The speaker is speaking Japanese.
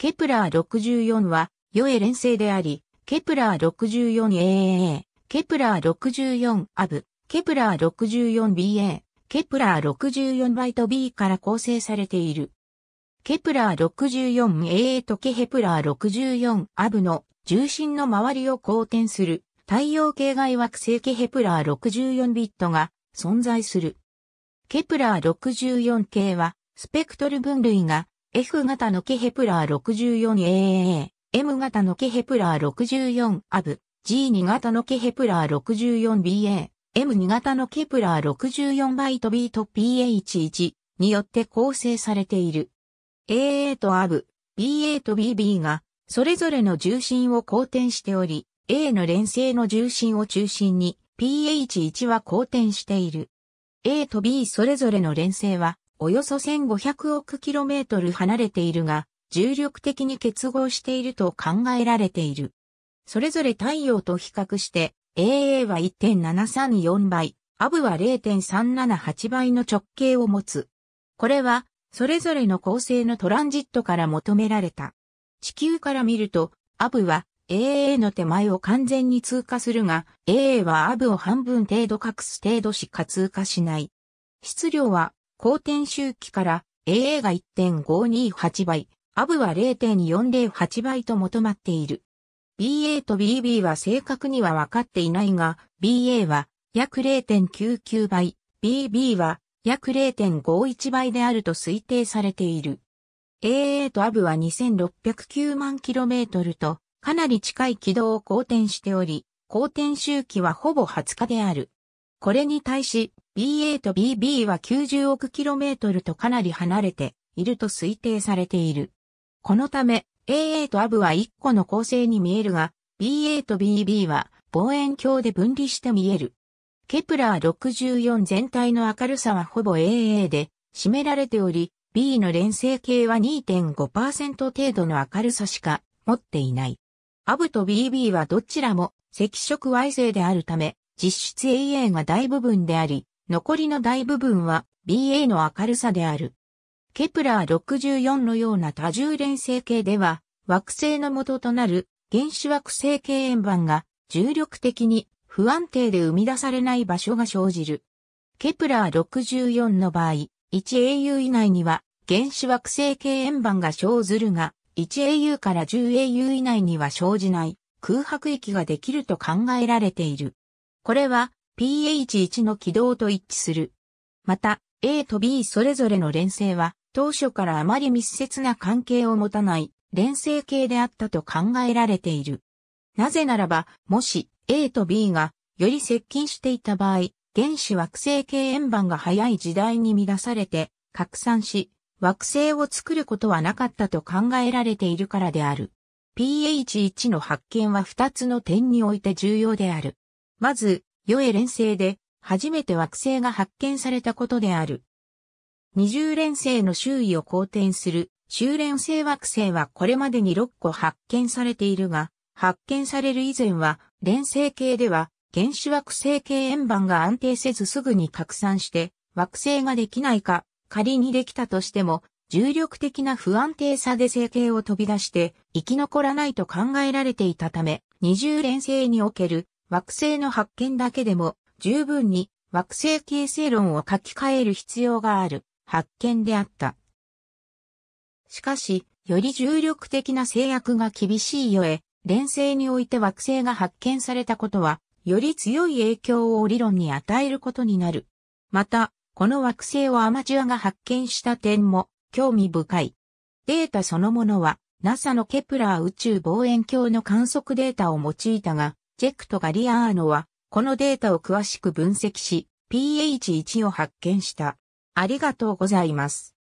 ケプラー64は、ヨエ連星であり、ケプラー 64AA、ケプラー 64AB、ケプラー 64BA、ケプラー6 4 b y t b から構成されている。ケプラー 64AA とケヘプラー 64AB の重心の周りを公転する太陽系外惑星ケヘプラー64ビットが存在する。ケプラー64系はスペクトル分類が F 型のケヘプラー 64AA、M 型のケヘプラー 64AB、G2 型のケヘプラー 64BA、M2 型のケプラー64バイト B と PH1 によって構成されている。AA と AB、BA と BB がそれぞれの重心を交転しており、A の連星の重心を中心に PH1 は交転している。A と B それぞれの連星はおよそ1500億キロメートル離れているが、重力的に結合していると考えられている。それぞれ太陽と比較して、AA は1.734倍、アブは0.378倍の直径を持つ。これは、それぞれの恒星のトランジットから求められた。地球から見ると、アブは AA の手前を完全に通過するが、AA はアブを半分程度隠す程度しか通過しない。質量は後転周期から AA が1.528倍、アブは0.408倍と求まっている。BA と BB は正確には分かっていないが、BA は約0.99倍、BB は約0.51倍であると推定されている。AA とアブは2609万 km とかなり近い軌道を公転しており、公転周期はほぼ20日である。これに対し BA と BB は90億 km とかなり離れていると推定されている。このため AA と AB は1個の構成に見えるが、BA と BB は望遠鏡で分離して見える。ケプラー64全体の明るさはほぼ AA で占められており、B の連星系は2.5%程度の明るさしか持っていない。AB と BB はどちらも赤色矮星であるため、実質 AA が大部分であり、残りの大部分は BA の明るさである。ケプラー64のような多重連星系では、惑星の元となる原子惑星系円盤が重力的に不安定で生み出されない場所が生じる。ケプラー64の場合、1au 以内には原子惑星系円盤が生ずるが、1au から 10au 以内には生じない空白域ができると考えられている。これは pH1 の軌道と一致する。また、A と B それぞれの連星は、当初からあまり密接な関係を持たない連星系であったと考えられている。なぜならば、もし A と B がより接近していた場合、原子惑星系円盤が早い時代に乱されて拡散し、惑星を作ることはなかったと考えられているからである。pH1 の発見は2つの点において重要である。まず、ヨエ連星で初めて惑星が発見されたことである。二重連星の周囲を公転する周連星惑星はこれまでに6個発見されているが、発見される以前は連星系では原子惑星系円盤が安定せずすぐに拡散して惑星ができないか仮にできたとしても重力的な不安定さで星系を飛び出して生き残らないと考えられていたため二重連星における惑星の発見だけでも十分に惑星形成論を書き換える必要がある発見であった。しかし、より重力的な制約が厳しいゆえ、連星において惑星が発見されたことは、より強い影響を理論に与えることになる。また、この惑星をアマチュアが発見した点も興味深い。データそのものは NASA のケプラー宇宙望遠鏡の観測データを用いたが、ジェクト・ガリアーノは、このデータを詳しく分析し、pH1 を発見した。ありがとうございます。